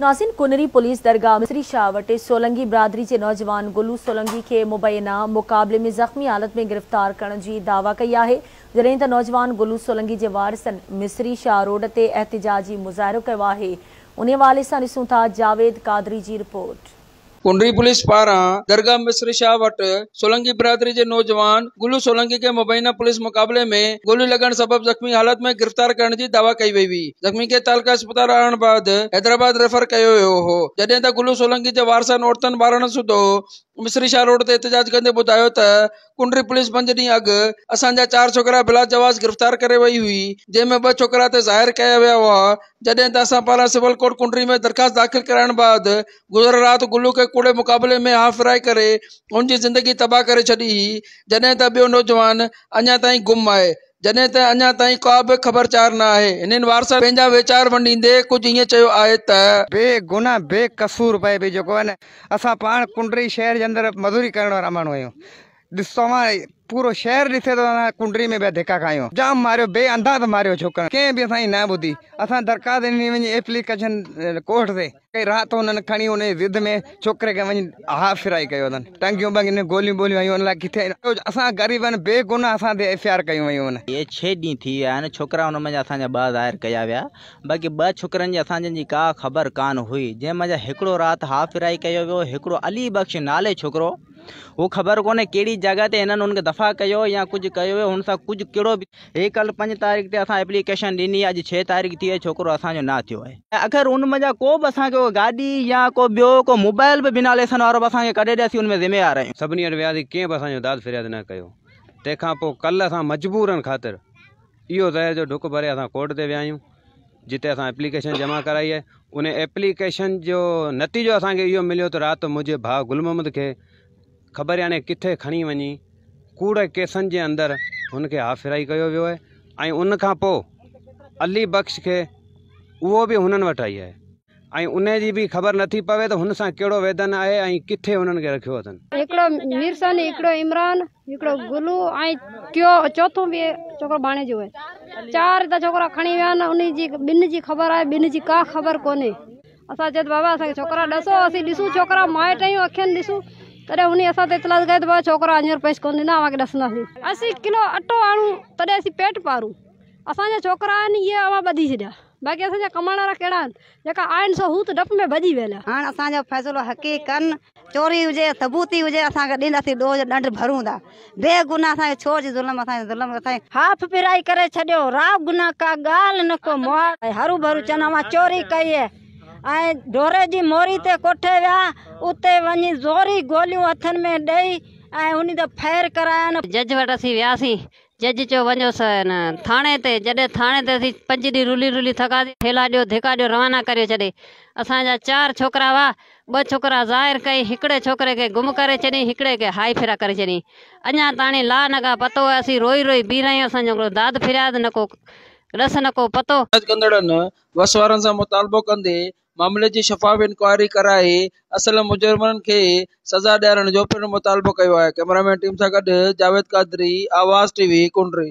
नासिन कुनरी पुलिस दरगाह मिसरी शाह वटे सोलंगी बरादरी के नौजवान गुलू सोलंगी के मुबैना मुक़ाबले में ज़ख़्मी हालत में गिरफ़्तार करण दावा कई है जॾहिं त नौजवान गुलू सोलंगी के वारसन मिसरी शाह रोड से एहतजाजी मुजाह है आहे उन से सां था जावेद कादरी की रिपोर्ट कुंडरी पुलिस पारा दरगाह मिश्र शाह वट सोलंकी बिरादरी के नौजवान गुलू सोलंगी के मुबैना पुलिस मुकाबले में गोली लगन सबब जख्मी हालत में गिरफ्तार करने की दावा कई वही हुई जख्मी के तालका अस्पताल आने बाद हैदराबाद रेफर किया हो जडे त गुलू सोलंगी के वारसन औरतन बारण सुधो मिश्री शाह रोड से एतिजाज कंदे ॿुधायो त कुंडरी पुलिस पंज ढी अग असांजा चार छोकरा बिलाज जवाज़ गिरफ़्तार कर वही हुई जैमें ब छोकरा ज़ाहिर किया वह हुआ जॾहिं त असां पारा सिविल कोर्ट कुंडरी में दरख़्वास्त दाख़िल कराने बाद गुज़र रात गुलू के कूड़े मुक़ाबले में हाँ फिराए कर उनकी ज़िंदगी तबाह कर छी हुई तो त नौजवान अजा तुम गुम जॾहिं त अञा ताईं का बि ख़बरचार न आहे हिननि वारसा पंहिंजा वीचार वंडींदे कुझु इएं चयो आहे त बेगुना बेकसूर पाण कुंडरी शहर जे अंदरि मदूरी करण वारा माण्हू आहियूं ॾिसां पूरो शहर दिसे तो ना कुंडरी में बे धिका खायो जाम मारियो बे अंधा तो मारियो छोकर के भी असांजी ना बुदी असा दरका ॾिनी वञी एप्लीकेशन कोर्ट से कई रात उनन खणी उने ज़िद में छोकरे के वनी हा फिराई कयो दन टंगियो बंग ने गोली बोली आयो लाइ किथे असा गरीबन बेगुनाह असां ते एफ आई आर कयूं वयूं आहिनि इहे छह थी विया ने छोकरा उन में असा जा बा ज़ाहिर कया विया बाक़ी बा छोकरन जी असा जी का ख़बर कान हुई जे मजा हिकिड़ो रात हा फिराई कयो वो हिकिड़ो अली बख़्श नाले छोकरो वो ख़बर कोने कहिड़ी जगह ते हिननि हुनखे दफ़ा कयो या कुछ कयो उन हुन सां कुझु कहिड़ो बि हे कल्ह पंज तारीख़ ते असां एप्लीकेशन दिनी अॼु छह तारीख़ थी वई छोकिरो असांजो न थियो आहे ऐं अगरि हुन को बि असांखे गाॾी या को ॿियो को मोबाइल भी बिना लेसन वारो बि असांखे कॾहिं ॾियासीं हुन में ज़िमेवार आहियूं सभिनी वटि वियासीं कंहिं दाद फिरियाद न कयो तंहिंखां पोइ कल असां मजबूरनि ख़ातिर इहो तय जो ॾुक भरे असां कोर्ट ते विया जिते अस एप्लीकेशन जमा कराई है उन एप्लीकेशन जो नतीजो असो मिलो तो रात मुझे भा गुल मोहम्मद के ख़बर याने किथे खी वही कूड़ केसन के अंदर उनके हाफ़िराई कयो वियो आहे उन अली बख़्श के वो भी उन्होंने वट आई है उन्हें उन जी बि ख़बर नी पवे तो हुन सां वेदन है किथे उन्होंने रखो अतन अथनि मिर्सन इमरान गुलू ऐं चौथो भी बि बाने जो है चार त छोकिरा खणी विया आहिनि जी ॿिनि जी ख़बर है बिन जी का ख़बर को असा चे बाबा असांखे छोकिरा ॾिसो असीं ॾिसूं माइट आहियूं अखियुनि ॾिसूं तॾहिं हुन ऐसा तेतला गए कयो त भाउ छोकिरा हींअर पेश कोन थींदा अव्हांखे ॾसंदासीं असीं किलो अटो आनू तॾहिं असीं पेट पारू पारूं जा छोकिरा आहिनि ये अवां बदी छॾिया बाक़ी असांजा कमाइण वारा कहिड़ा आहिनि जेका आहिनि सो हू त डप में बदी वेला वियल हाणे जा फैसलो हक़ी कन चोरी हुजे सबूती हुजे असांखे दिन ॾोह दो ॾंढ भरूं दा बेगुनाह असांजे छो जी ज़ुल्म असांजे ज़ुल्म असांजे हाफ पिराई करे छॾियो राव गुना का गाल न को मोह हरू भरू चवंदा मां चोरी कई आहे डोरे ढोरे जी मोरी ते कोठे विया उते वञी ज़ोरी गोलियूं हथनि में ॾेई ऐं उन ते कराया कराइनि जज वटि असीं वियासीं जज चयो वञोसि न थाणे ते जडे थाने ते असीं पंज ॾींहं रुली रुली थका थेला दियो धिका दियो रवाना करे असा जा चार छोकरा वा ब छोकरा ज़ाहिर कई हिकिड़े छोकरे के गुम करे छॾी हिकिड़े के हाई फेरा करे छॾी अन्या ताणी ला नगा पतो असी असीं रोई रोई बीह असा जो दाद फिरियाद नको रस नको पतो कंदड़नि वस वारनि मुतालबो कंदे मामले जी शफ़ाफ़ इंक्वायरी कराए असल मुजरिमनि खे सज़ा ॾियारण जो पिणु मुतालबो कयो आहे कैमरामैन टीम सां गॾु जावेद कादरी आवाज़ टीवी कुंडरी